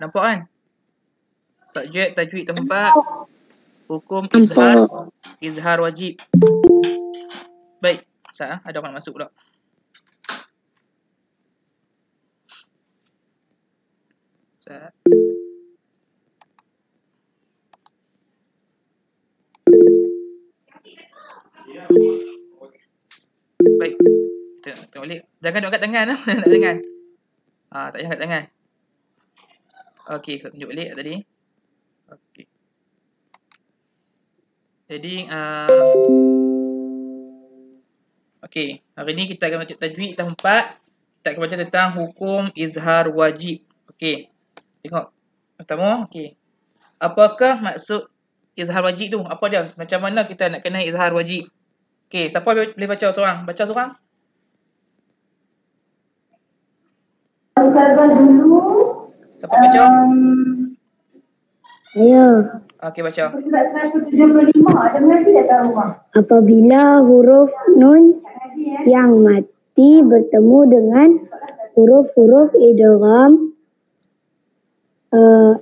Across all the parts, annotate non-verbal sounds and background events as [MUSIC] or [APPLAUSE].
Nampak kan? Subjek tajwid tempat, Hukum izhar. Izhar wajib. Baik. saya ah, Ada orang nak masuk pula. Sekejap. Baik. Kita tengok balik. Jangan duduk kat tangan. Ah, [LAUGHS] nak dengan. Ah, tak jangan kat tangan. Okey, saya tunjuk balik tadi. Okey. Jadi, uh, okey, hari ni kita akan baca tajwid tahap 4. Kita akan baca tentang hukum izhar wajib. Okey. Tengok. Pertama, okey. Apakah maksud izhar wajib tu? Apa dia? Macam mana kita nak kenal izhar wajib? Okey, siapa boleh baca seorang? Baca seorang? Saya dulu Siapa um, baca? Ya. Okey baca. Apabila huruf nun yang mati bertemu dengan huruf-huruf idgham uh,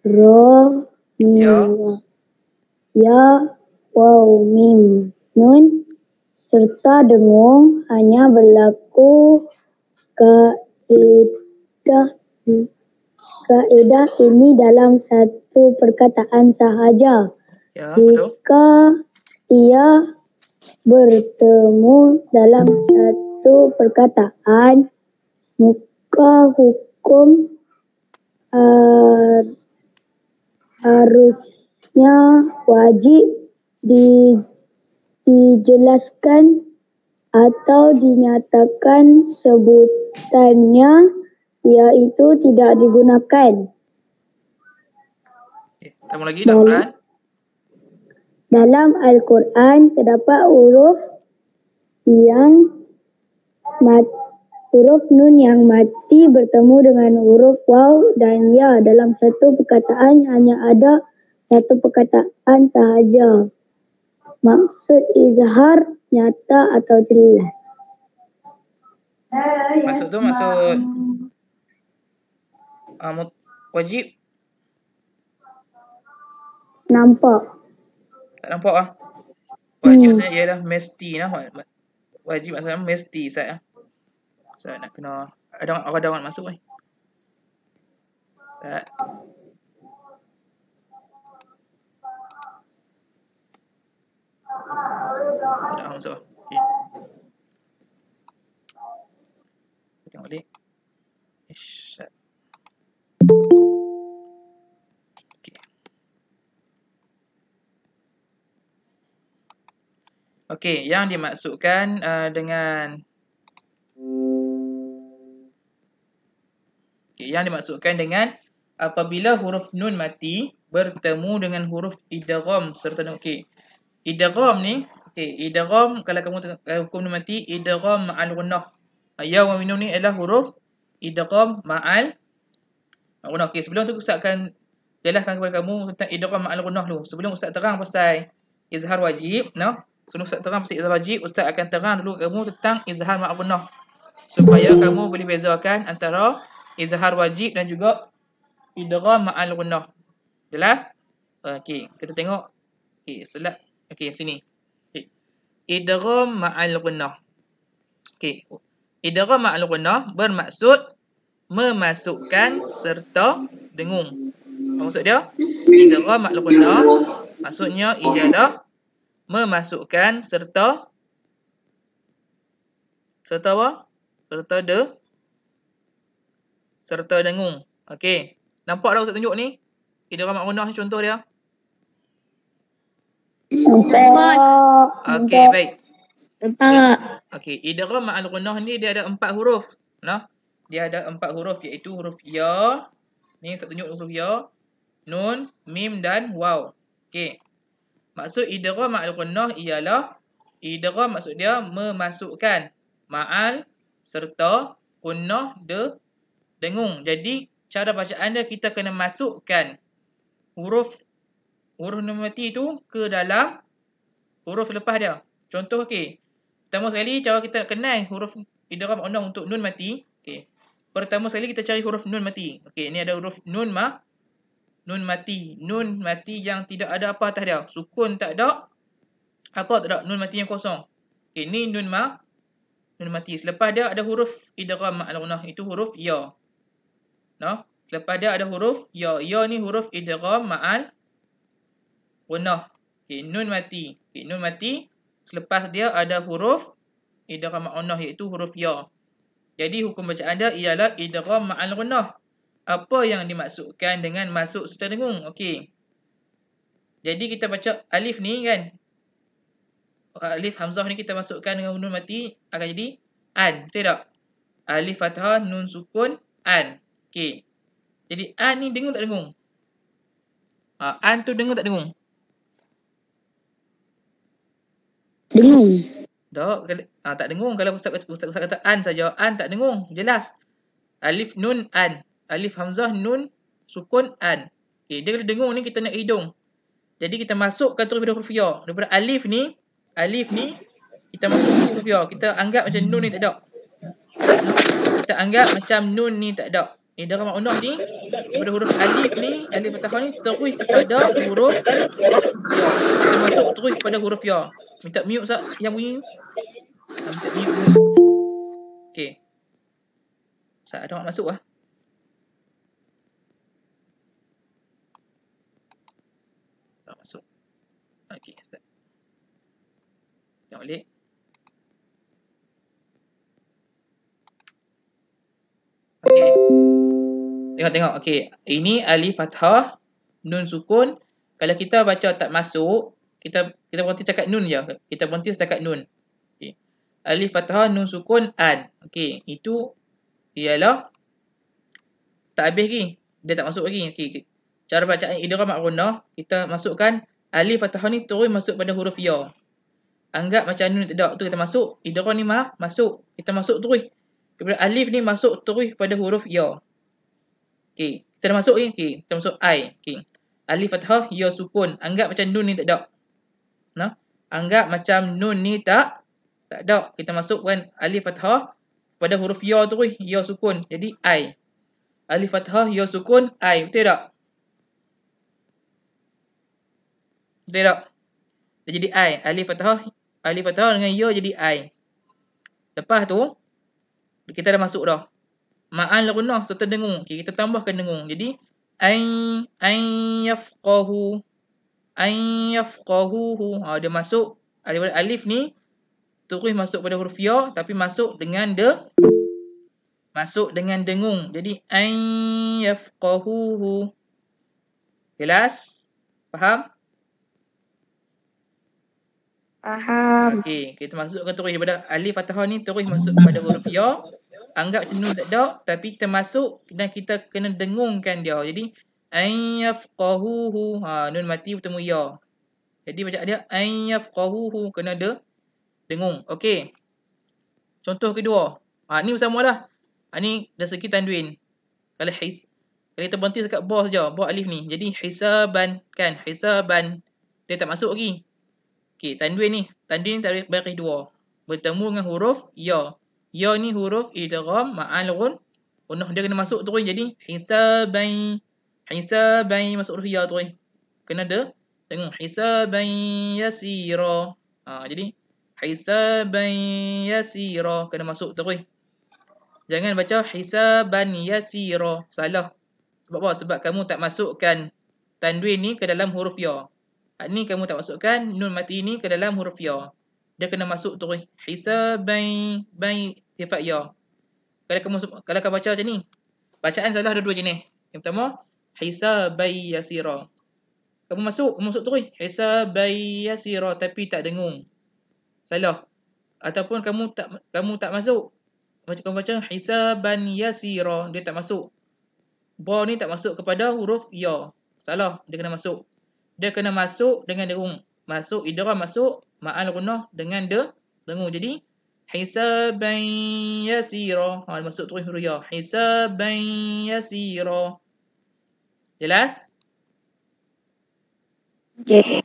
ro mim ya. ya mim nun serta dengung hanya berlaku ke kaedah ini dalam satu perkataan sahaja. Ya, Jika betul. ia bertemu dalam satu perkataan, muka hukum uh, harusnya wajib di, dijelaskan atau dinyatakan sebutannya iaitu tidak digunakan. Okay, eh, lagi dalam, dalam, dalam Al-Quran terdapat huruf yang mati huruf nun yang mati bertemu dengan huruf waw dan ya dalam satu perkataan hanya ada satu perkataan sahaja. Maksud izhar nyata atau jelas. Masuk tu masuk. Ah, wajib. Nampak. Tak nampak ah. Hmm. Wajib hmm. maksudnya ialah mesti lah. Wajib maksudnya mesti saya. Lah. Saya nak kena ada orang ada orang masuk ni. Eh. Tak. Tak masuk. Okey. Tengok balik. Okey, yang dimaksudkan uh, dengan okay, yang dimaksudkan dengan apabila huruf nun mati bertemu dengan huruf idgham serta okey. Idgham ni, okey, idgham kalau kamu kalau eh, hukum nun mati idgham ma'al gunnah. Ah, ya wa minun ni adalah huruf idgham ma'al gunnah. Okey, sebelum tu ustaz akan jelaskan kepada kamu tentang idgham ma'al gunnah dulu. Sebelum ustaz terang pasal izhar wajib, no? Sebelum Ustaz terang pasal izhar wajib, Ustaz akan terang dulu kamu tentang izhar ma'bunah. Supaya kamu boleh bezakan antara izhar wajib dan juga idra ma'al Jelas? Okey, kita tengok. Okey, selat. Okey, sini. Okay. Idra ma'al Okey. Idra ma'al bermaksud memasukkan serta dengung. Apa maksud dia? Idra ma'al gunah maksudnya idadah. Okay memasukkan serta serta apa? Serta de serta dengung. Okey. Nampak tak Ustaz tunjuk ni? Ini ramat runah contoh dia. Okey, baik. Okey, idgham ma'al gunnah ni dia ada empat huruf. Nah. Dia ada empat huruf iaitu huruf ya. Ni tak tunjuk huruf ya. Nun, mim dan waw. Okey. Maksud idra ma'al gunnah ialah idra maksud dia memasukkan ma'al serta gunnah de dengung. Jadi cara bacaan dia kita kena masukkan huruf huruf numerati tu ke dalam huruf lepas dia. Contoh okey. Pertama sekali cara kita nak kenal huruf idra ma'al gunnah untuk nun mati. Okey. Pertama sekali kita cari huruf nun mati. Okey, ni ada huruf nun ma Nun mati. Nun mati yang tidak ada apa atas dia. Sukun tak ada. Apa tak ada? Nun mati yang kosong. Okay, ni nun ma. Nun mati. Selepas dia ada huruf idgham maal Itu huruf ya. No? Selepas dia ada huruf ya. Ya ni huruf idgham ma'al-gunah. Okay, nun mati. Okay, nun mati. Selepas dia ada huruf idgham ma'al-gunah. Iaitu huruf ya. Jadi hukum bacaan dia ialah idgham ma'al-gunah apa yang dimaksudkan dengan masuk sultan agung okey jadi kita baca alif ni kan alif hamzah ni kita masukkan dengan nun mati akan jadi an betul tak alif fathah nun sukun an okey jadi an ni dengung tak dengung ha, an tu dengung tak dengung dengung tak ha, tak dengung kalau ustaz ustaz, ustaz kata an saja an tak dengung jelas alif nun an alif hamzah nun sukun an. Okey, dia kena dengung ni kita nak hidung. Jadi kita masukkan terlebih dahulu huruf ya. Daripada alif ni, alif ni kita masukkan huruf ya. Kita anggap macam nun ni tak ada. Kita anggap macam nun ni tak ada. Ini eh, dalam makna ni daripada huruf alif ni, alif fathah ni terus kepada huruf ya. kita masuk terus kepada huruf ya. Minta mute sat yang bunyi. Minta mute. Okey. Sat ada masuk ah. Okey, start. Tengok balik. Okey. Tengok, tengok. Okey. Ini alif fathah. Nun sukun. Kalau kita baca tak masuk, kita kita berhenti cakap nun je. Kita berhenti cakap nun. Okey. Alif fathah, nun sukun, an. Okey. Itu ialah tak habis lagi. Dia tak masuk lagi. Okey. Cara bacaan idramat runah, kita masukkan Alif fathah ni terus masuk pada huruf ya. Anggap macam nun tidak tu kita masuk. Idra ni mah masuk. Kita masuk terus. Kepada alif ni masuk terus pada huruf ya. Okay. Kita dah masuk ni. Okey. Kita masuk ai. Okey. Alif fathah ya sukun. Anggap macam nun ni tak ada. Nah. Anggap macam nun ni tak tak ada. Kita masuk kan? alif fathah pada huruf ya terus ya sukun. Jadi ai. Alif fathah ya sukun ai. Betul tak? Betul tak? Dia jadi I. Alif Fathah. Alif Fathah dengan Ya jadi I. Lepas tu, kita dah masuk dah. Ma'al gunah serta dengung. Okay, kita tambahkan dengung. Jadi, Ain, Ain yafqahu. Ain yafqahu. Ha, dia masuk. Alif, alif ni, terus masuk pada huruf Ya, tapi masuk dengan de. Masuk dengan dengung. Jadi, Ain yafqahu. Jelas? Faham? Faham? Faham. Okey, kita ke terus daripada alif fathah ni terus masuk kepada huruf ya. Anggap macam nun tak tapi kita masuk dan kita kena dengungkan dia. Jadi ayafqahuhu. Ha nun mati bertemu ya. Jadi macam dia ayafqahuhu kena ada dengung. Okey. Contoh kedua. Ha ni sama dah. Ha ni dari segi tanduin. Kalau his kalau kita berhenti dekat bos saja, bos alif ni. Jadi hisaban kan, hisaban dia tak masuk lagi. Okey, tanduin ni. Tanduin ni tarikh baris dua. Bertemu dengan huruf ya. Ya ni huruf idram ma'al gun. Gunuh dia kena masuk terus jadi hisabai. Hisabai masuk huruf ya terus. Kena ada. Tengok. Hisabai yasira. Ha, jadi. Hisabai yasira. Kena masuk terus. Jangan baca hisaban yasira. Salah. Sebab apa? Sebab kamu tak masukkan tanduin ni ke dalam huruf ya. Ah, ni kamu tak masukkan nun mati ni ke dalam huruf ya. Dia kena masuk tu hisabai bai sifat ya. Kalau kamu kalau kamu baca macam ni. Bacaan salah ada dua jenis. Yang pertama hisabai yasira. Kamu masuk, kamu masuk tu terus. Hisabai yasira tapi tak dengung. Salah. Ataupun kamu tak kamu tak masuk. Macam kamu baca hisaban yasira, dia tak masuk. Ba ni tak masuk kepada huruf ya. Salah, dia kena masuk dia kena masuk dengan derung. Um, masuk idrah masuk ma'al gunnah dengan de dengung. Jadi hisaban yasira. Ha masuk terus huruf ya. Hisaban yasira. Jelas? Okey. Ya.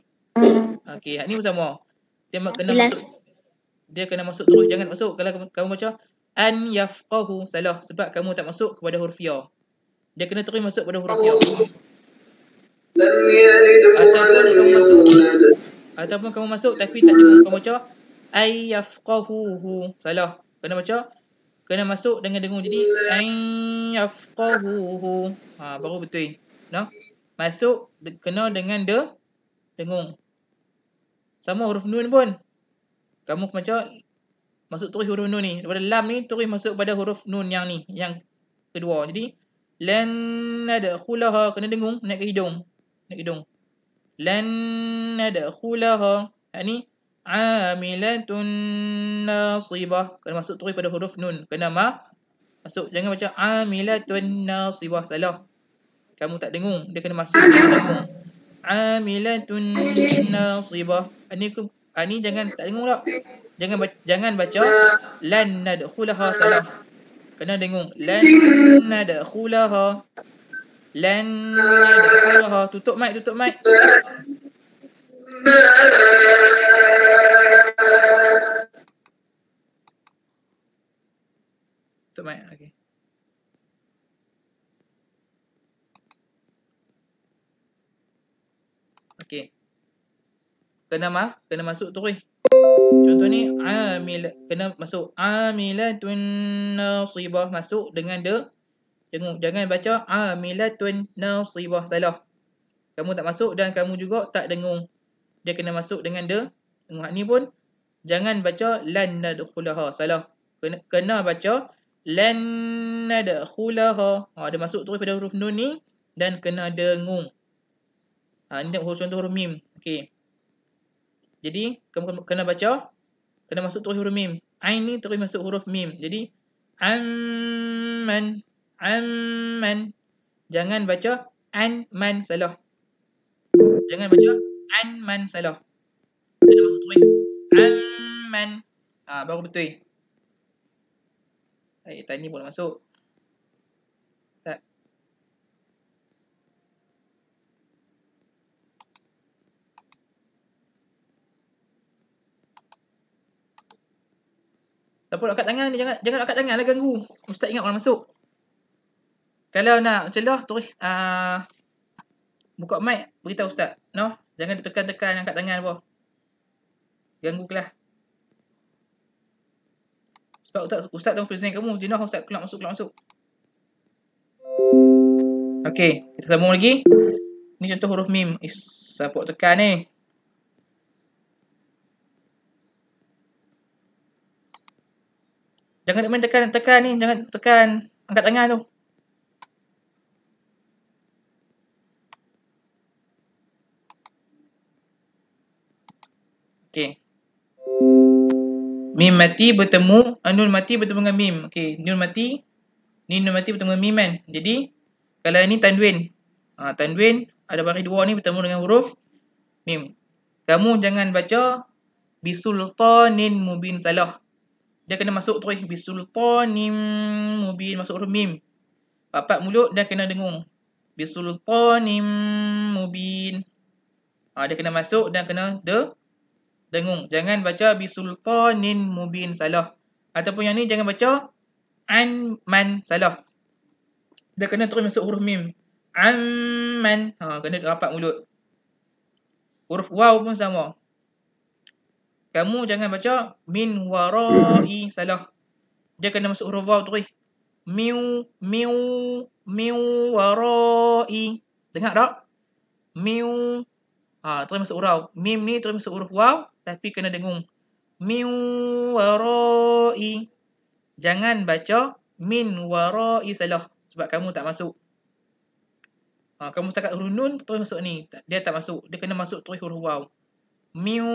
Okey, hak ni sama. Dia kena Jelas. masuk. Dia kena masuk terus. Jangan masuk kalau kamu baca an yafqahu salah sebab kamu tak masuk kepada huruf ya. Dia kena terus masuk kepada huruf ya. Ataupun kamu masuk Ataupun kamu masuk tapi tak cukup kamu baca Ayyafqahuhu Salah Kena baca Kena masuk dengan dengung jadi Ayyafqahuhu ha, Baru betul no? Masuk de- kena dengan de Dengung Sama huruf nun pun Kamu baca Masuk terus huruf nun ni Daripada lam ni terus masuk pada huruf nun yang ni Yang kedua jadi Lan ada khulaha kena dengung naik ke hidung nak hidung. Lan nadakhulaha. Ha ni. Amilatun nasibah. Kena masuk terus pada huruf nun. Kena ma. Masuk. Jangan macam amilatun nasibah. Salah. Kamu tak dengung. Dia kena masuk. Amilatun nasibah. Ha ni, ha ah, ni jangan tak dengung lah. Jangan baca, jangan baca lan nadkhulaha salah. Kena dengung lan nadkhulaha. Lan Allah tutup mic tutup mic. Tutup mic okey. Okey. Kena mah, kena masuk tu Contoh ni amil kena masuk amilatun nasibah masuk dengan dia Jenguk. Jangan baca amilatun ah, nasibah salah. Kamu tak masuk dan kamu juga tak dengung. Dia kena masuk dengan de. Tengok ni pun jangan baca lan nadkhulaha salah. Kena, kena baca lan nadkhulaha. Ha dia masuk terus pada huruf nun ni dan kena dengung. Ha ni huruf contoh huruf mim. Okay. Jadi kamu kena baca kena masuk terus huruf mim. Ain ni terus masuk huruf mim. Jadi amman amman. Jangan baca anman salah. Jangan baca anman salah. Kita masuk tu. Amman. Ha, baru betul. Eh, hey, tadi boleh masuk. Tak perlu angkat tangan ni. Jangan, jangan angkat tangan lah ganggu. Ustaz ingat orang masuk kalau nak celah terus a uh, buka mic beritahu ustaz no jangan ditekan tekan angkat tangan apa ganggu kelas sebab ustaz ustaz tengok present kamu jenah ustaz kelak masuk kelak masuk Okay, kita sambung lagi. Ni contoh huruf mim. Is support tekan ni. Jangan main tekan tekan ni, jangan tekan angkat tangan tu. Okay. Mim mati bertemu, uh, eh, Nun mati bertemu dengan Mim. Okey, Nun mati, ni Nun mati bertemu dengan Mim kan. Jadi, kalau ini Tanduin. Ha, tanduin, ada bari dua ni bertemu dengan huruf Mim. Kamu jangan baca Bisultanin Mubin salah. Dia kena masuk terus. Bisultanin Mubin masuk huruf Mim. Papat mulut, dia kena dengung. Bisultanin Mubin. Ha, dia kena masuk dan kena de dengung. Jangan baca bisultanin mubin salah. Ataupun yang ni jangan baca anman salah. Dia kena terus masuk huruf mim. Amman. Ha, kena rapat mulut. Huruf waw pun sama. Kamu jangan baca min warai salah. Dia kena masuk huruf waw terus. Miu, miu, miu warai. Dengar tak? Miu. Ha, terus masuk huruf waw. Mim ni terus masuk huruf waw tapi kena dengung. Min warai. Jangan baca min warai salah sebab kamu tak masuk. Ha, kamu setakat huruf nun terus masuk ni. Dia tak masuk. Dia kena masuk terus huruf waw. Min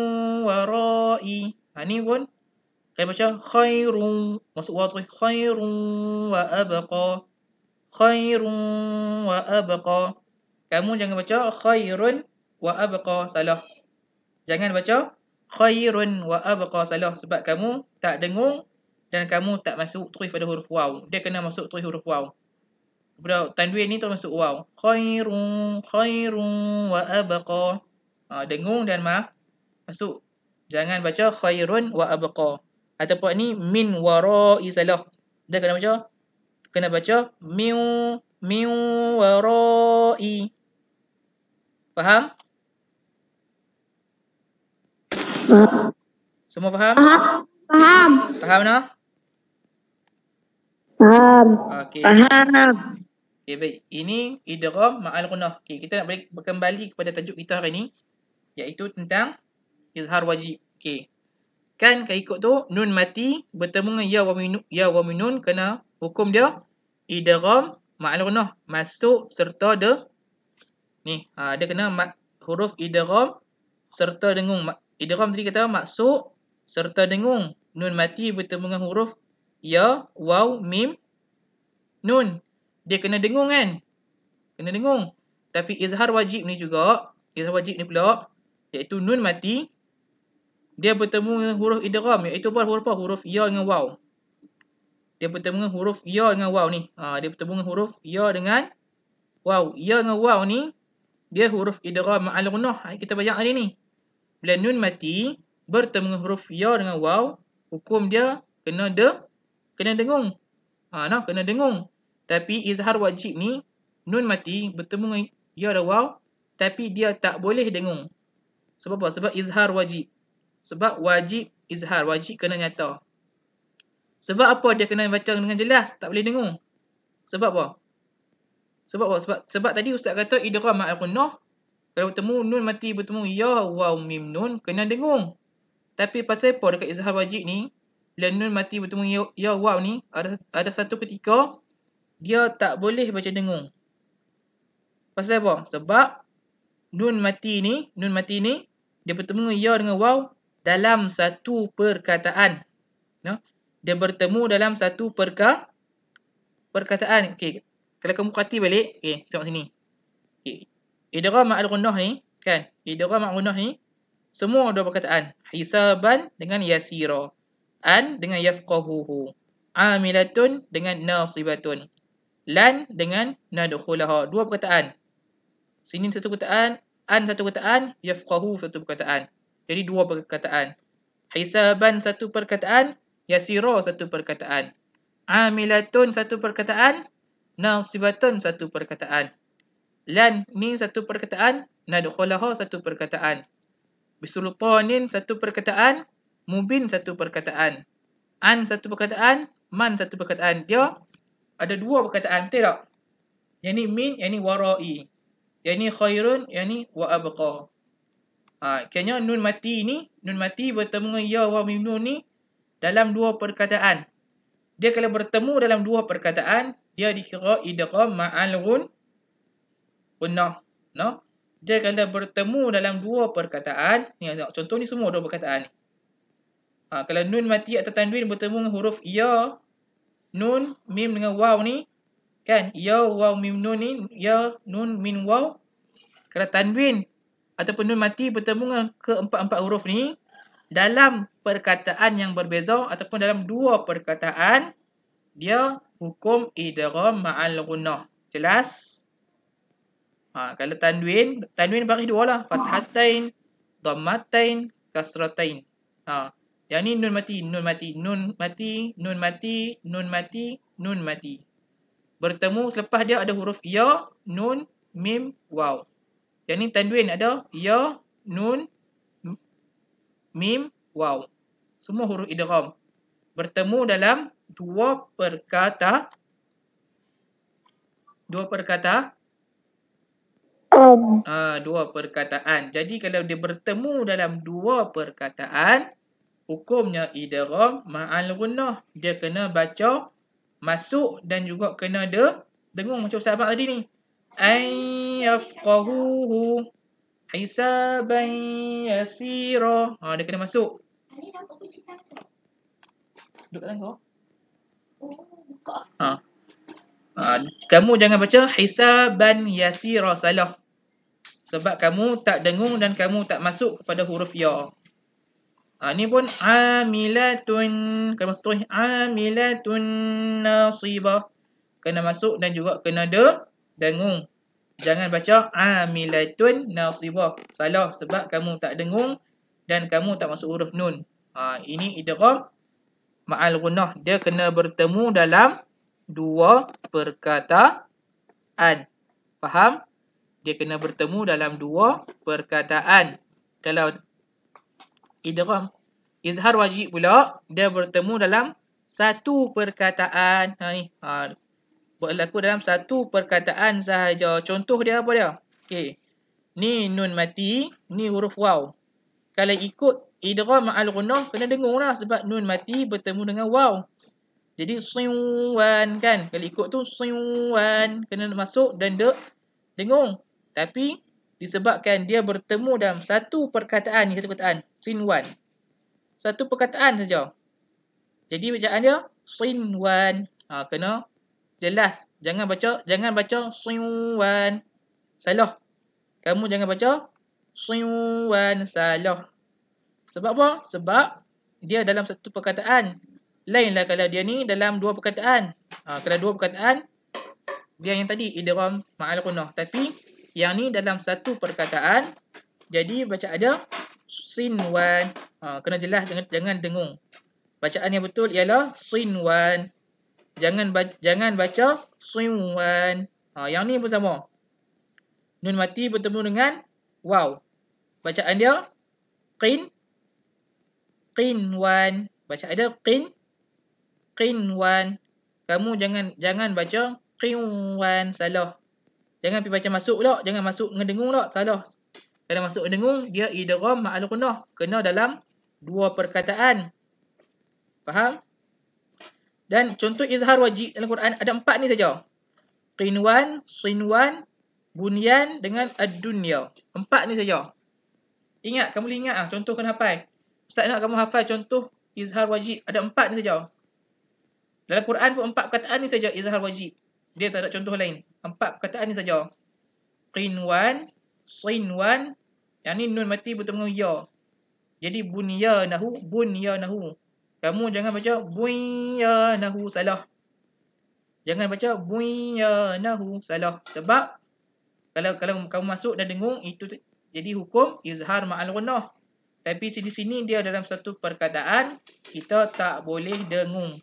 warai. Ha, ni pun kena baca khairun. Masuk waw terus. Khairun wa abaqa. Khairun wa abaqa. Kamu jangan baca khairun wa abaqa. Salah. Jangan baca khairun wa abqa salah sebab kamu tak dengung dan kamu tak masuk terus pada huruf waw. Dia kena masuk terus huruf waw. Budak tanwin ni terus masuk waw. Khairun khairun wa abqa. Ha, dengung dan ma masuk. Jangan baca khairun wa abqa. Ataupun ni min wara'i salah. Dia kena baca kena baca miu miu wara'i. Faham? Semua faham? Faham. Faham no? Faham. Okay. Faham. Okay baik. Ini idgham ma'al gunnah. Okay kita nak balik kembali kepada tajuk kita hari ni iaitu tentang izhar wajib. Okay. Kan kalau ikut tu nun mati bertemu dengan ya wa minun ya wa minun kena hukum dia idgham ma'al gunnah masuk serta de ni ha, dia kena huruf idgham serta dengung Idram tadi kata maksud serta dengung. Nun mati bertemu dengan huruf ya, waw, mim, nun. Dia kena dengung kan? Kena dengung. Tapi izhar wajib ni juga, izhar wajib ni pula, iaitu nun mati, dia bertemu dengan huruf idram, iaitu apa? Huruf apa? Huruf ya dengan waw. Dia bertemu dengan huruf ya dengan waw ni. Ha, dia bertemu dengan huruf ya dengan waw. Ya dengan waw ni, dia huruf idram ma'al gunah. Kita bayang hari ni. Bila nun mati, bertemu huruf ya dengan waw, hukum dia kena de, kena dengung. Ha, nah, kena dengung. Tapi izhar wajib ni, nun mati, bertemu dengan ya dan waw, tapi dia tak boleh dengung. Sebab apa? Sebab izhar wajib. Sebab wajib izhar, wajib kena nyata. Sebab apa dia kena baca dengan jelas, tak boleh dengung. Sebab apa? Sebab apa? Sebab, sebab tadi ustaz kata idgham ma'al kalau bertemu nun mati bertemu ya waw mim nun kena dengung. Tapi pasal apa dekat izhar wajib ni bila nun mati bertemu ya, ya waw ni ada ada satu ketika dia tak boleh baca dengung. Pasal apa? Sebab nun mati ni, nun mati ni dia bertemu ya dengan waw dalam satu perkataan. No? Ya? Dia bertemu dalam satu perka perkataan. Okey. Kalau kamu kati balik, okey, tengok sini. Okey, idgham ma'al gunnah ni kan idgham ma'al gunnah ni semua dua perkataan hisaban dengan yasira an dengan yafqahuhu amilatun dengan nasibatun lan dengan nadkhulaha dua perkataan sini satu perkataan an satu perkataan yafqahu satu perkataan jadi dua perkataan hisaban satu perkataan yasira satu perkataan amilatun satu perkataan nasibatun satu perkataan Lan ni satu perkataan. Nadukholaho satu perkataan. Bisultanin satu perkataan. Mubin satu perkataan. An satu perkataan. Man satu perkataan. Dia ada dua perkataan. Betul Yang ni min, yang ni warai. Yang ni khairun, yang ni wa'abqa. Ha, kayaknya nun mati ni, nun mati bertemu dengan ya wa mim ni dalam dua perkataan. Dia kalau bertemu dalam dua perkataan, dia dikira idgham ma'al penuh. No? Dia kata bertemu dalam dua perkataan. Ni, contoh ni semua dua perkataan ni. Ha, kalau nun mati atau tanduin bertemu dengan huruf ya. Nun, mim dengan waw ni. Kan? Ya, waw, mim, nun ni. Ya, nun, min, waw. Kalau tanduin ataupun nun mati bertemu dengan keempat-empat huruf ni. Dalam perkataan yang berbeza ataupun dalam dua perkataan. Dia hukum idara ma'al gunah. Jelas? Jelas? Ha, kalau tanwin, tanwin bagi dua lah. Fathatain, dhammatain, kasratain. Ha. Yang ni nun mati, nun mati, nun mati, nun mati, nun mati, nun mati. Bertemu selepas dia ada huruf ya, nun, mim, waw. Yang ni tanwin ada ya, nun, mim, waw. Semua huruf idram. Bertemu dalam dua perkata. Dua perkata perkataan. Ah, ha, dua perkataan. Jadi kalau dia bertemu dalam dua perkataan, hukumnya idrom. ma'al gunnah. Dia kena baca masuk dan juga kena de. dengung macam sahabat tadi ni. Ai yafqahuhu hisaban yasira. Ha, dia kena masuk. Ani nak buku cerita Duduk kat Oh, buka. Ha. Ha, kamu jangan baca hisaban yasira salah. Sebab kamu tak dengung dan kamu tak masuk kepada huruf ya. Ha, ni pun amilatun. Kena masuk terus. Amilatun nasibah. Kena masuk dan juga kena de dengung. Jangan baca amilatun nasibah. Salah sebab kamu tak dengung dan kamu tak masuk huruf nun. Ha, ini idram ma'al gunah. Dia kena bertemu dalam dua perkataan. Faham? dia kena bertemu dalam dua perkataan. Kalau idgham izhar wajib pula dia bertemu dalam satu perkataan. Ha ni. Ha berlaku dalam satu perkataan sahaja. Contoh dia apa dia? Okey. Ni nun mati, ni huruf waw. Kalau ikut idgham al gunnah kena dengunglah sebab nun mati bertemu dengan waw. Jadi siwan kan. Kalau ikut tu siwan kena masuk dan dek dengung. Tapi disebabkan dia bertemu dalam satu perkataan ni, satu perkataan, sinwan. Satu perkataan saja. Jadi bacaan dia sinwan. Ha kena jelas. Jangan baca jangan baca sinwan. Salah. Kamu jangan baca sinwan salah. Sebab apa? Sebab dia dalam satu perkataan. Lainlah kalau dia ni dalam dua perkataan. Ha, kalau dua perkataan, dia yang tadi idram ma'al gunnah. Tapi yang ni dalam satu perkataan jadi baca ada sinwan ha, kena jelas jangan jangan dengung bacaan yang betul ialah sinwan jangan ba jangan baca sinwan ha, yang ni pun sama nun mati bertemu dengan waw bacaan dia qin qinwan baca ada qin qinwan kamu jangan jangan baca qinwan salah Jangan pergi baca masuk pula. Jangan masuk dengan dengung pula. Salah. Kalau masuk dengan dengung, dia idram ma'al kunah. Kena dalam dua perkataan. Faham? Dan contoh izhar wajib dalam Quran ada empat ni saja. Qinwan, Sinwan, Bunyan dengan Ad-Dunya. Empat ni saja. Ingat, kamu boleh ingat lah. Contoh kena hafal. Ustaz nak kamu hafal contoh izhar wajib. Ada empat ni saja. Dalam Quran pun empat perkataan ni saja izhar wajib. Dia tak ada contoh lain empat perkataan ni saja. Qinwan, Sinwan, yang ni nun mati bertemu ya. Jadi bunya nahu, bunya nahu. Kamu jangan baca bunya nahu salah. Jangan baca bunya nahu salah sebab kalau kalau kamu masuk dan dengung itu jadi hukum izhar ma'al gunnah. Tapi di sini dia dalam satu perkataan kita tak boleh dengung.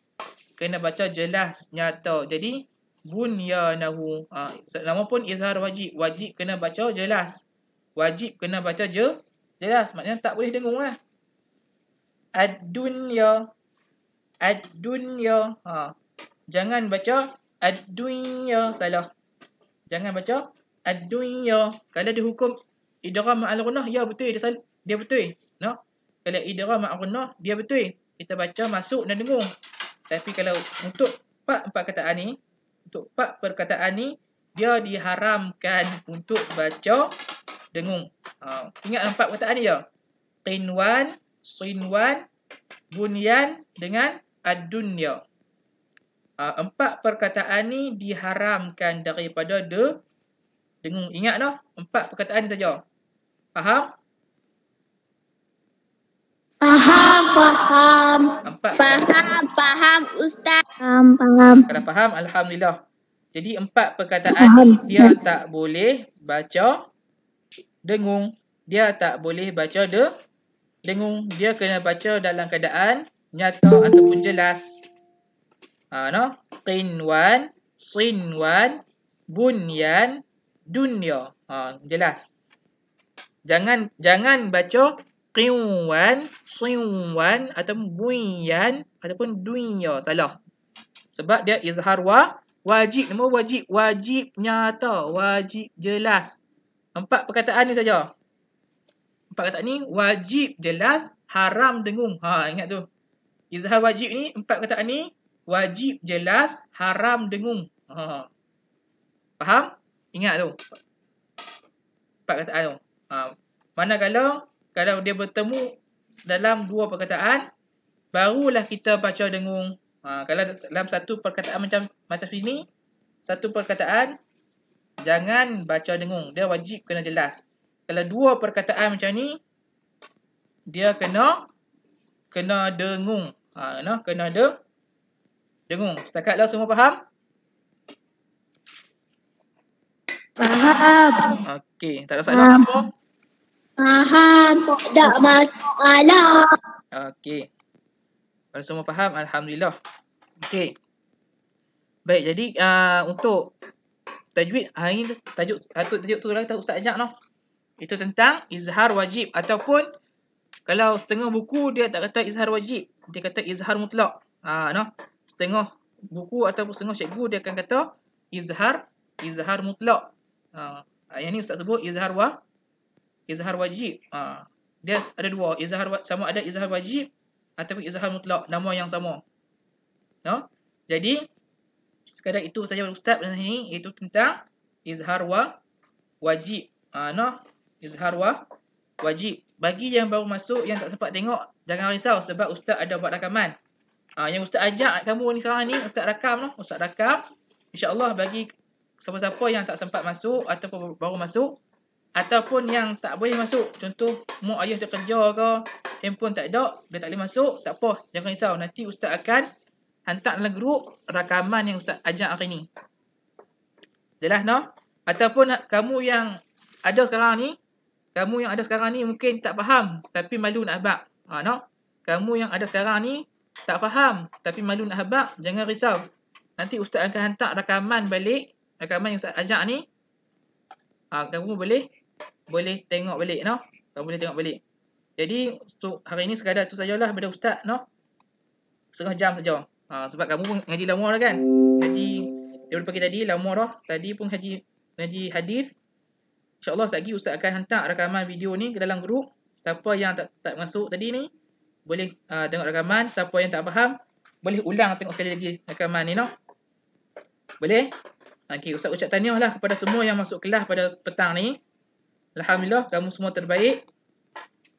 Kena baca jelas nyata. Jadi bunyanahu. Ha, nama pun izhar wajib. Wajib kena baca jelas. Wajib kena baca je. Jelas. Maknanya tak boleh dengung lah. Ad-dunya. Ad-dunya. Ha. Jangan baca ad-dunya. Salah. Jangan baca ad-dunya. Kalau dia hukum idram al-runah, ya betul. Dia, dia betul. No? Kalau idram al-runah, dia betul. Kita baca masuk dan dengung. Tapi kalau untuk empat-empat kataan ni, untuk empat perkataan ni dia diharamkan untuk baca dengung. Ha, ingat empat perkataan ni ya. Qinwan, sinwan, bunyan dengan ad-dunya. Ha, empat perkataan ni diharamkan daripada de dengung. Ingat lah. Empat perkataan ni saja. Faham? Faham, faham. Empat. Faham, faham, Ustaz. Faham, faham. Kalau faham, Alhamdulillah. Jadi empat perkataan faham. dia tak boleh baca dengung. Dia tak boleh baca de dengung. Dia kena baca dalam keadaan nyata ataupun jelas. Ha, no? Qinwan, sinwan, bunyan, dunia. Ya. Ha, jelas. Jangan jangan baca qiwan, siwan ataupun bunyan, ataupun dunia. Ya. Salah. Sebab dia izhar wa, wajib. Nombor wajib. Wajib nyata. Wajib jelas. Empat perkataan ni saja. Empat kataan ni wajib jelas haram dengung. Ha ingat tu. Izhar wajib ni empat kataan ni wajib jelas haram dengung. Ha. Faham? Ingat tu. Empat kataan tu. Ha. Mana kalau kalau dia bertemu dalam dua perkataan barulah kita baca dengung. Ha, kalau dalam satu perkataan macam macam ini, satu perkataan, jangan baca dengung. Dia wajib kena jelas. Kalau dua perkataan macam ni, dia kena kena dengung. Ha, kena, kena de, dengung. Setakat lah semua faham? Faham. Okey, tak ada soalan apa? Faham, tak ada masalah. Okey. Kalau semua faham, Alhamdulillah. Okey. Baik, jadi uh, untuk tajwid hari ini, tajuk, tajuk, tajuk tu lagi tak Ustaz ajak noh. Itu tentang izhar wajib ataupun kalau setengah buku dia tak kata izhar wajib, dia kata izhar mutlak. Ah uh, noh, setengah buku ataupun setengah cikgu dia akan kata izhar izhar mutlak. Ah uh, yang ni ustaz sebut izhar wa izhar wajib. uh, dia ada dua, izhar sama ada izhar wajib ataupun izhar mutlak nama yang sama. No? Jadi sekadar itu saja ustaz dan ini iaitu tentang izhar wa wajib. Ha, no? Izhar wa wajib. Bagi yang baru masuk yang tak sempat tengok jangan risau sebab ustaz ada buat rakaman. Ha, yang ustaz ajak kamu ni sekarang ni ustaz rakam noh, ustaz rakam. Insya-Allah bagi siapa-siapa yang tak sempat masuk ataupun baru masuk ataupun yang tak boleh masuk contoh mak ayah dah kerja ke handphone tak ada dia tak boleh masuk tak apa jangan risau nanti ustaz akan hantar dalam grup rakaman yang ustaz ajak hari ni jelas no ataupun kamu yang ada sekarang ni kamu yang ada sekarang ni mungkin tak faham tapi malu nak habak, ha no kamu yang ada sekarang ni tak faham tapi malu nak habak, jangan risau nanti ustaz akan hantar rakaman balik rakaman yang ustaz ajak ni Ha, kamu boleh boleh tengok balik noh. Kau boleh tengok balik. Jadi untuk hari ini sekadar tu sajalah pada ustaz noh. Setengah jam saja. Ha, sebab kamu pun ngaji lama dah kan. Ngaji dia pergi tadi lama dah. Tadi pun haji, ngaji hadis. Insya-Allah lagi ustaz akan hantar rakaman video ni ke dalam grup. Siapa yang tak tak masuk tadi ni boleh uh, tengok rakaman, siapa yang tak faham boleh ulang tengok sekali lagi rakaman ni noh. Boleh? Okey, usah ucap tahniahlah kepada semua yang masuk kelas pada petang ni. Alhamdulillah kamu semua terbaik.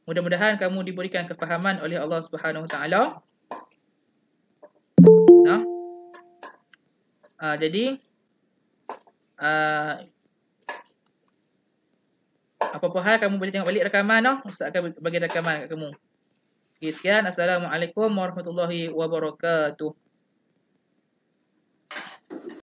Mudah-mudahan kamu diberikan kefahaman oleh Allah Subhanahu Wa Taala. Nah. Uh, jadi uh, apa-apa hal kamu boleh tengok balik rekaman noh. Ustaz akan bagi rekaman kat kamu. Okay, sekian. Assalamualaikum warahmatullahi wabarakatuh.